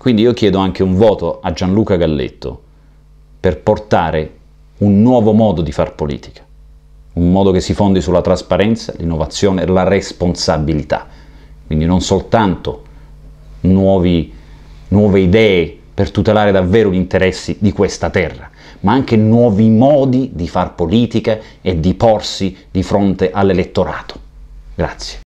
Quindi io chiedo anche un voto a Gianluca Galletto per portare un nuovo modo di far politica, un modo che si fondi sulla trasparenza, l'innovazione e la responsabilità. Quindi non soltanto nuovi, nuove idee per tutelare davvero gli interessi di questa terra, ma anche nuovi modi di far politica e di porsi di fronte all'elettorato. Grazie.